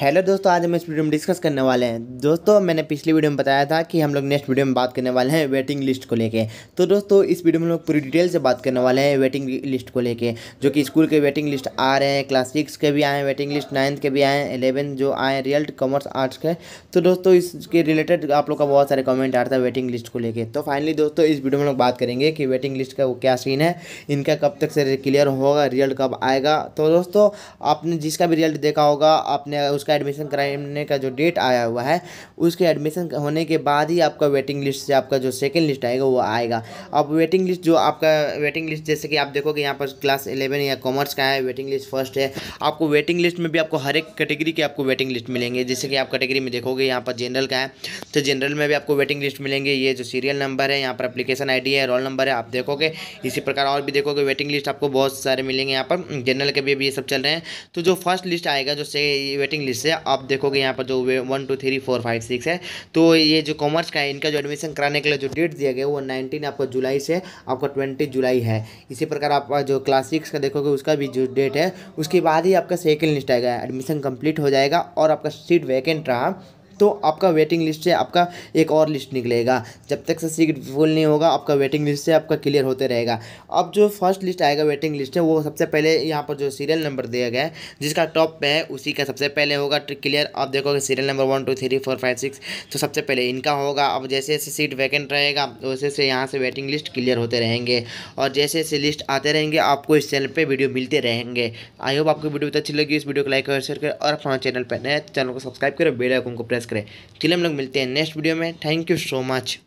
hello दोस्तों आज हम इस वीडियो में डिस्कस करने वाले हैं दोस्तों मैंने पिछली वीडियो में बताया था कि हम लोग नेक्स्ट वीडियो में बात करने वाले हैं वेटिंग लिस्ट को लेके तो दोस्तों इस वीडियो में लोग पूरी डिटेल से बात करने वाले हैं वेटिंग लिस्ट को लेके जो कि स्कूल के वेटिंग लिस्ट आ रहे हैं क्लास सिक्स के भी आए हैं वेटिंग लिस्ट नाइन्थ के भी आए हैं एलेवन जो आए हैं कॉमर्स आर्ट्स के तो दोस्तों इसके रिलेटेड आप लोग का बहुत सारे कमेंट आ रहा था वेटिंग लिस्ट को लेकर तो फाइनली दोस्तों इस वीडियो में लोग बात करेंगे कि वेटिंग लिस्ट का वो क्या सीन है इनका कब तक से क्लियर होगा रिजल्ट कब आएगा तो दोस्तों आपने जिसका भी रिजल्ट देखा होगा आपने उसका उसका एडमिशन कराने का जो डेट आया हुआ है उसके एडमिशन होने के बाद ही आपका वेटिंग लिस्ट से आपका जो सेकेंड लिस्ट आएगा वो आएगा अब वेटिंग लिस्ट जो आपका वेटिंग लिस्ट जैसे कि आप देखोगे यहाँ पर क्लास इलेवन या कॉमर्स का है वेटिंग लिस्ट फर्स्ट है आपको वेटिंग लिस्ट में भी आपको हर एक कैटेगरी के आपको वेटिंग लिस्ट मिलेंगे जैसे कि आप कैटेगरी में देखोगे यहाँ पर जनरल का है तो जनरल में भी आपको वेटिंग लिस्ट मिलेंगे ये जो सीरियल नंबर है यहाँ पर अपलीकेशन आई है रोल नंबर है आप देखोगे इसी प्रकार और भी देखोगे वेटिंग लिस्ट आपको बहुत सारे मिलेंगे यहाँ पर जनरल के भी ये सब चल रहे हैं तो जो फर्स्ट लिस्ट आएगा जो से वेटिंग लिस्ट से आप देखोगे यहाँ पर जो one two three four five six है तो ये जो कॉमर्स का है इनका जो एडमिशन कराने के लिए जो डेट दिया गया वो नाइनटीन आपका जुलाई से आपका ट्वेंटी जुलाई है इसी प्रकार आप जो क्लास सिक्स का देखोगे उसका भी जो डेट है उसके बाद ही आपका सेकेंड लिस्ट आएगा एडमिशन कंप्लीट हो जाएगा और आपका सीट वैकेंट रहा तो आपका वेटिंग लिस्ट से आपका एक और लिस्ट निकलेगा जब तक से सीट फुल नहीं होगा आपका वेटिंग लिस्ट से आपका क्लियर होते रहेगा अब जो फर्स्ट लिस्ट आएगा वेटिंग लिस्ट है वो सबसे पहले यहाँ पर जो सीरियल नंबर दिया गया है जिसका टॉप पे है उसी का सबसे पहले होगा क्लियर आप देखोगे serial number one two three four five six तो सबसे पहले इनका होगा अब जैसे जैसे सीट वैकेंट रहेगा वैसे वैसे यहाँ से वेटिंग लिस्ट क्लियर होते रहेंगे और जैसे जैसे लिस्ट आते रहेंगे आपको इस चैनल पर वीडियो मिलते रहेंगे आई होप आपको वीडियो बहुत अच्छी लगी इस वीडियो को लाइक और शेयर करें और अपना चैनल पर नए चैनल तो को सब्सक्राइब करें बेल आइकन को प्रेस करें चलिए हम लोग मिलते हैं नेक्स्ट वीडियो में थैंक यू सो मच